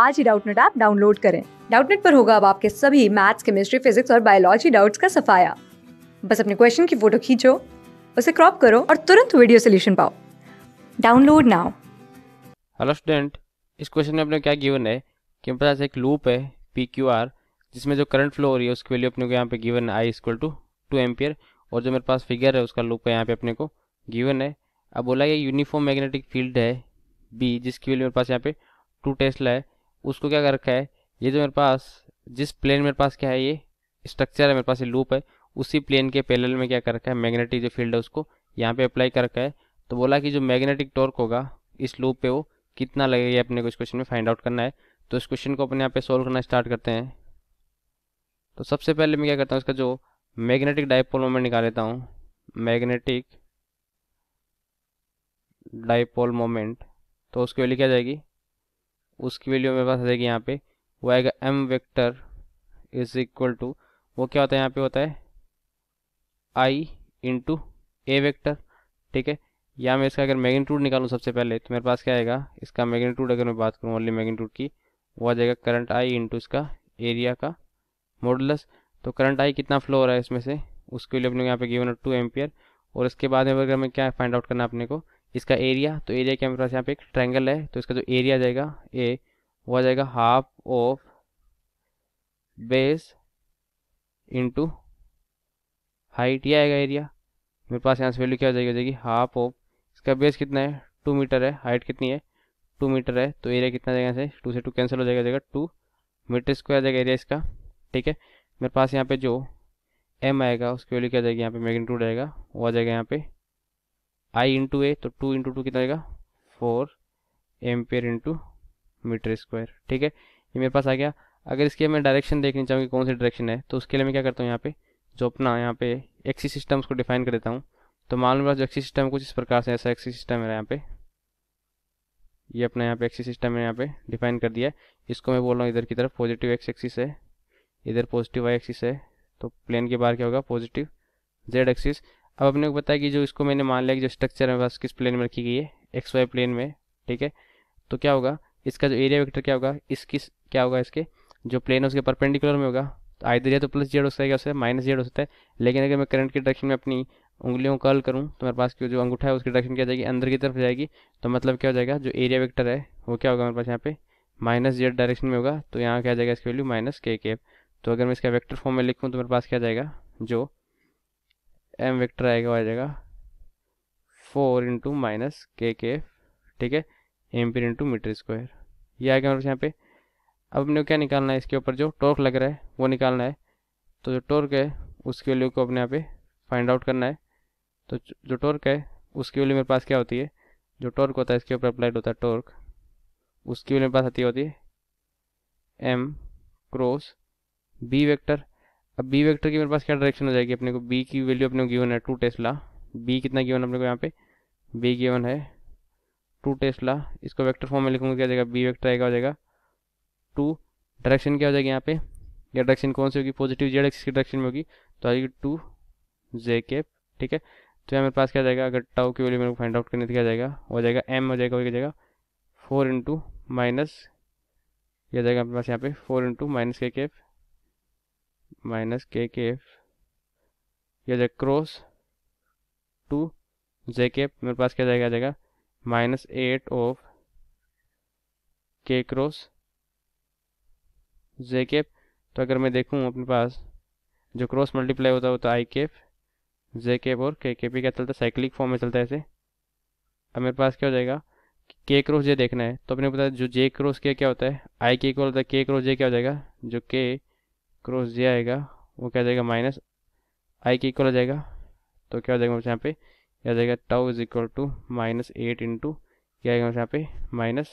आज ही Doubtnut app download करें डाउटनेट पर होगा अब आपके सभी मैथ्स केमिस्ट्री फिजिक्स और बायोलॉजी डाउट्स का सफाया बस अपने क्वेश्चन की फोटो खींचो उसे क्रॉप करो और तुरंत वीडियो सोल्यूशन पाओ डाउनलोड नाउ हेलो स्टूडेंट इस क्वेश्चन में अपने क्या गिवन है कि हमारे पास एक लूप है पी क्यू आर जिसमें जो करंट फ्लो हो रही है उसकी वैल्यू अपने को यहाँ पे गिवन है I equal to two ampere और जो मेरे पास फिगर है उसका लूप का यहाँ पे अपने को गिवन है अब बोला ये यूनिफॉर्म मैग्नेटिक फील्ड है बी जिसकी वैल्यू मेरे पास यहाँ पे टू टेस्ला है उसको क्या कर रखा है ये जो मेरे पास जिस प्लेन मेरे पास क्या है ये स्ट्रक्चर है मेरे पास ये लूप है उसी प्लेन के पैरेलल में क्या कर रखा है मैग्नेटिक जो फील्ड है उसको यहाँ पे अप्लाई कर रखा है तो बोला कि जो मैग्नेटिक टॉर्क होगा इस लूप पे वो कितना लगेगा अपने को इस क्वेश्चन में फाइंड आउट करना है तो इस क्वेश्चन को अपने यहाँ पे सोल्व करना स्टार्ट करते हैं तो सबसे पहले मैं क्या करता हूँ इसका जो मैग्नेटिक डाइपोल मोमेंट निकाल लेता हूँ मैग्नेटिक डाइपोल मोमेंट तो उसकी वैल्यू क्या जाएगी उसकी वैल्यू मेरे पास आ जाएगी यहाँ पे वो आएगा M vector is equal to वो क्या होता है यहाँ पे होता है आई इंटू ए वैक्टर ठीक है या मैं इसका अगर मैग्नीट्यूड निकालूँ सबसे पहले तो मेरे पास क्या आएगा इसका मैग्नीट्यूड अगर मैं बात करूँ ओनली मैग्नीट्यूड की वो आ जाएगा करंट आई इंटू इसका एरिया का मॉडुलस तो करंट आई कितना फ्लो हो रहा है इसमें से उसके लिए अपने यहाँ पे गिवन टू एम्पियर और इसके बाद में अगर मैं क्या फाइंड आउट करना अपने को इसका एरिया तो एरिया क्या मेरे पास यहाँ पे एक ट्रैंगल है तो इसका जो एरिया जाएगा ए वो आ जाएगा half of base into height ये आएगा एरिया मेरे पास यहाँ से वैल्यू क्या हो जाएगी हो जाएगी हाफ ऑफ इसका बेस कितना है टू मीटर है हाइट कितनी है टू मीटर है तो एरिया कितना जाएगा से टू से टू कैंसिल हो जाएगा जाएगा टू मीटर स्क्वायर जाएगा एरिया इसका ठीक है मेरे पास यहाँ पे जो एम आएगा उसकी वैल्यू क्या जाएगी यहाँ पे मैग्नीट्यूड आएगा वो आ जाएगा यहाँ पे आई इंटू ए तो टू इंटू टू कितना आएगा four ampere into metre square ठीक है ये मेरे पास आ गया अगर इसके मैं डायरेक्शन देखनी चाहूँ कि कौन सी डायरेक्शन है तो उसके लिए मैं क्या करता हूँ यहाँ पे जो अपना यहाँ पे एक्सी सिस्टम उसको डिफाइन कर देता हूँ तो मान लो जो एक्सी सिस्टम कुछ इस प्रकार से ऐसा एक्सी सिस्टम है यहाँ पे ये अपना यहाँ पे एक्सी सिस्टम है यहाँ पे डिफाइन कर दिया है इसको मैं बोल रहा हूँ इधर की तरफ पॉजिटिव एक्स एक्सिस है इधर पॉजिटिव वाई एक्सिस है तो प्लेन के बाहर क्या होगा पॉजिटिव जेड एक्सिस अब अपने को पता है कि जो इसको मैंने मान लिया कि जो स्ट्रक्चर है बस किस प्लेन में रखी गई है एक्स वाई प्लेन में ठीक है तो क्या होगा इसका जो एरिया वेक्टर क्या होगा इसकी क्या होगा इसके जो प्लेन है उसके परपेंडिकुलर में होगा तो आइधर या तो प्लस जेड हो सकता है उससे माइनस जेड हो सकता है लेकिन अगर मैं करंट की डायरेक्शन में अपनी उंगलियों को कर्ल करूँ तो मेरे पास जो अंगूठा है उसकी डायरेक्शन क्या जाएगी अंदर की तरफ जाएगी तो मतलब क्या हो जाएगा जो एरिया वेक्टर है वो क्या होगा मेरे पास यहाँ पे माइनस जेड डायरेक्शन में होगा तो यहाँ क्या जाएगा इसकी वैल्यू माइनस के के तो अगर मैं इसका वेक्टर फॉर्म में लिखूँ तो मेरे पास क्या जाएगा जो एम वेक्टर आएगा आ जाएगा फोर इंटू माइनस के के एफ ठीक है पी इंटू मीटर स्क्वायर ये आ गया हमारे यहाँ पे अब अपने क्या निकालना है इसके ऊपर जो टॉर्क लग रहा है वो निकालना है तो जो टॉर्क है उसकी वैल्यू को अपने यहाँ पे फाइंड आउट करना है तो जो टॉर्क है उसकी वैल्यू मेरे पास क्या होती है जो टॉर्क होता है इसके ऊपर अप्लाइड होता है टॉर्क उसकी वैल्यू मेरे पास आती होती है एम क्रॉस बी वेक्टर अब बी वेक्टर की मेरे पास क्या डायरेक्शन आ जाएगी अपने को बी की वैल्यू अपने को गिवन है टू टेस्ला बी कितना गिवन अपने को यहाँ पे बी गिवन है टू टेस्ला इसको वेक्टर फॉर्म में लिखूंगा क्या जाएगा बी वेक्टर आएगा हो जाएगा टू डायरेक्शन क्या हो जाएगी यहाँ पे ये डायरेक्शन कौन सी होगी पॉजिटिव जेड एक्सिस की डायरेक्शन में होगी तो आएगी टू जे केप ठीक है तो यहाँ मेरे पास क्या जाएगा अगर टाउ की वैल्यू मेरे को फाइंड आउट करने दिया जाएगा हो जाएगा एम हो जाएगा हो जाएगा फोर इंटू माइनस यह जाएगा मेरे पास यहाँ पे फोर इंटू माइनस के केफ माइनस के के एफ या जाएगा क्रॉस टू जे के एफ मेरे पास क्या जाएगा जाएगा minus eight of K cross J cap तो अगर मैं देखूं अपने पास जो क्रॉस मल्टीप्लाई होता है वो तो आई केफ जे केप और के केप क्या चलता है साइक्लिक फॉर्म में चलता है ऐसे अब मेरे पास क्या हो जाएगा के क्रॉस जे देखना है तो अपने पता जो जे क्रॉस के क्या होता है आई के इक्वल होता है के क्रॉस जे क्या हो जाएगा जो के क्रॉस जे आएगा वो क्या जाएगा माइनस आई के इक्वल आ जाएगा तो क्या हो जाएगा यहाँ पे क्या जाएगा tau is equal to minus eight into क्या आएगा यहाँ पे माइनस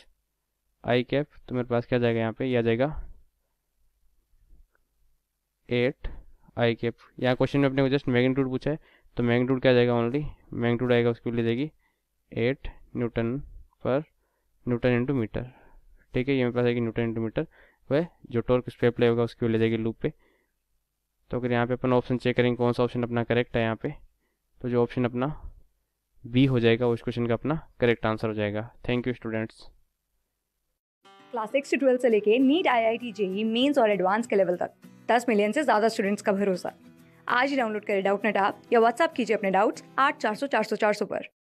आई कैप तो मेरे पास क्या जाएगा यहाँ पे यह जाएगा एट आई कैप यहाँ क्वेश्चन में अपने को जस्ट मैग्नीट्यूड पूछा है तो मैग्नीट्यूड क्या जाएगा ओनली मैग्नीट्यूड आएगा उसके लिए जाएगी एट न्यूटन पर न्यूटन इंटू मीटर ठीक है ये मेरे पास आएगी न्यूटन इंटू मीटर वह जो टॉर्क उस पर अप्लाई होगा उसकी ले जाएगी लूप पे तो अगर यहाँ पे अपन ऑप्शन चेक करेंगे कौन सा ऑप्शन अपना करेक्ट है यहाँ पे तो जो ऑप्शन अपना बी हो जाएगा उस क्वेश्चन का अपना करेक्ट आंसर हो जाएगा thank you students class six से ट्वेल्थ से लेके NEET I I T JEE mains और एडवांस के लेवल तक दस मिलियन से ज़्यादा स्टूडेंट्स का भरोसा आज ही डाउनलोड करें डाउट नेट आप या व्हाट्सअप कीजिए अपने डाउट्स आठ चार सौ चार सौ चार सौ पर